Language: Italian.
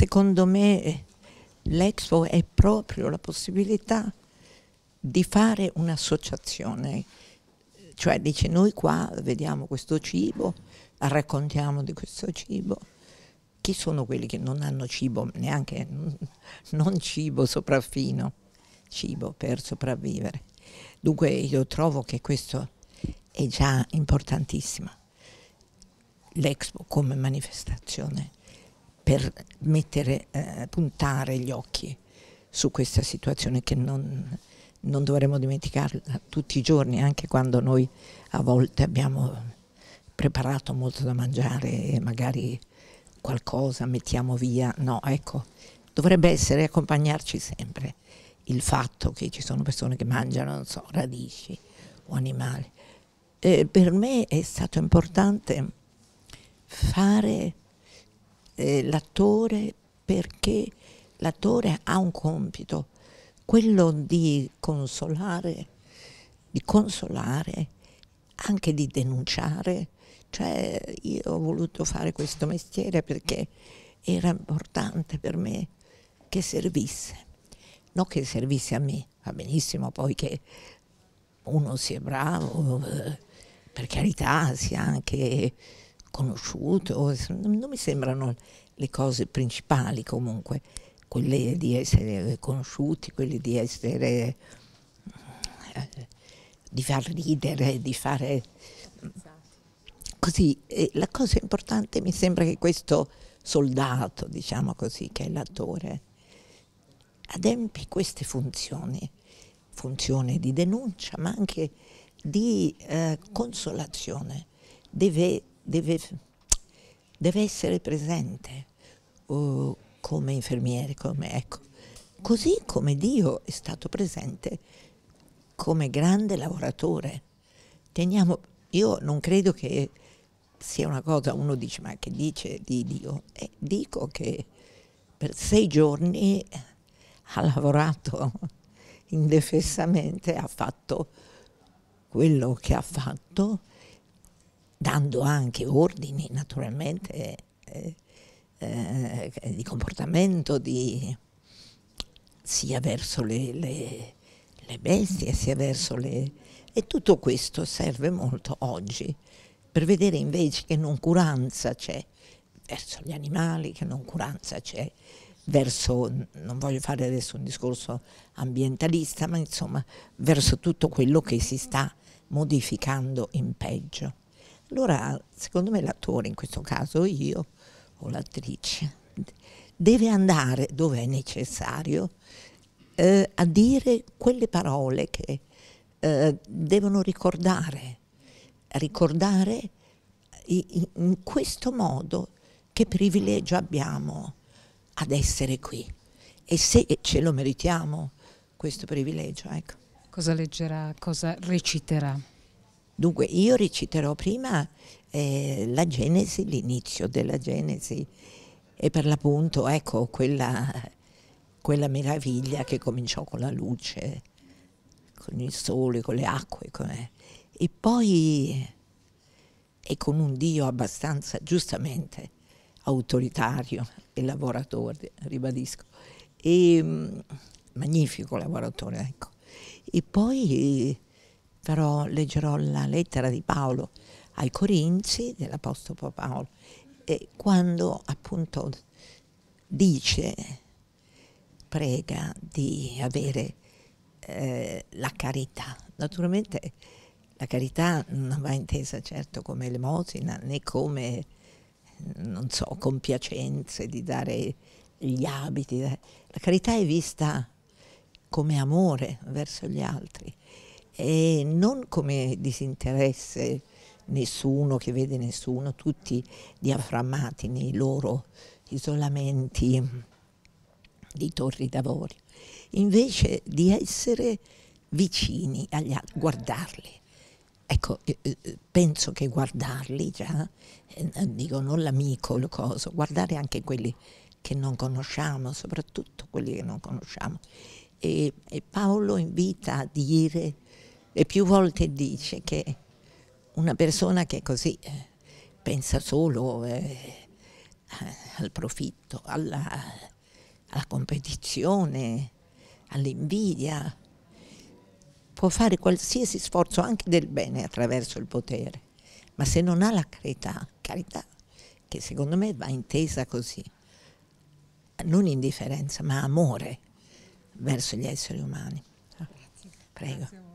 secondo me l'Expo è proprio la possibilità di fare un'associazione, cioè dice noi qua vediamo questo cibo, raccontiamo di questo cibo, chi sono quelli che non hanno cibo, neanche non cibo sopraffino, cibo per sopravvivere. Dunque io trovo che questo è già importantissimo, l'Expo come manifestazione per mettere, eh, puntare gli occhi su questa situazione che non, non dovremmo dimenticarla tutti i giorni, anche quando noi a volte abbiamo preparato molto da mangiare e magari qualcosa mettiamo via. No, ecco, dovrebbe essere accompagnarci sempre il fatto che ci sono persone che mangiano, non so, radici o animali. Eh, per me è stato importante fare eh, l'attore perché l'attore ha un compito, quello di consolare, di consolare, anche di denunciare. Cioè io ho voluto fare questo mestiere perché era importante per me che servisse. Non che servisse a me, va benissimo poi che uno sia bravo, eh, per carità, sia anche conosciuto, non mi sembrano le cose principali comunque, quelle di essere conosciuti, quelle di essere eh, di far ridere, di fare così. E la cosa importante mi sembra che questo soldato, diciamo così, che è l'attore, adempi queste funzioni, funzione di denuncia, ma anche di eh, consolazione. Deve deve, deve essere presente oh, come infermiere, come, ecco. così come Dio è stato presente come grande lavoratore. Teniamo, io non credo che sia una cosa, uno dice ma che dice di Dio? Eh, dico che per sei giorni ha lavorato indefessamente, ha fatto quello che ha fatto dando anche ordini naturalmente eh, eh, di comportamento di, sia verso le, le, le, bestie, sia verso le... E tutto questo serve molto oggi per vedere invece che noncuranza c'è verso gli animali, che noncuranza c'è verso, non voglio fare adesso un discorso ambientalista, ma insomma verso tutto quello che si sta modificando in peggio. Allora, secondo me l'attore, in questo caso io o l'attrice, deve andare dove è necessario eh, a dire quelle parole che eh, devono ricordare, ricordare in, in questo modo che privilegio abbiamo ad essere qui e se ce lo meritiamo questo privilegio. Ecco. Cosa leggerà, cosa reciterà? Dunque io reciterò prima eh, la Genesi, l'inizio della Genesi e per l'appunto ecco quella, quella meraviglia che cominciò con la luce, con il sole, con le acque con, e poi e con un Dio abbastanza giustamente autoritario e lavoratore, ribadisco, e ehm, mh, magnifico lavoratore, ecco. E poi però leggerò la lettera di Paolo ai Corinzi, dell'Apostolo Paolo, e quando appunto dice, prega di avere eh, la carità. Naturalmente la carità non va intesa certo come elemosina né come, non so, compiacenze di dare gli abiti. La carità è vista come amore verso gli altri e non come disinteresse nessuno che vede nessuno, tutti diaframmati nei loro isolamenti di torri d'avorio, invece di essere vicini agli altri, guardarli. Ecco, eh, eh, penso che guardarli già, eh, dico non l'amico, il coso, guardare anche quelli che non conosciamo, soprattutto quelli che non conosciamo. E, e Paolo invita a dire e più volte dice che una persona che così eh, pensa solo eh, al profitto, alla, alla competizione, all'invidia, può fare qualsiasi sforzo anche del bene attraverso il potere, ma se non ha la carità, carità che secondo me va intesa così, non indifferenza, ma amore verso gli esseri umani. Ah, Prego.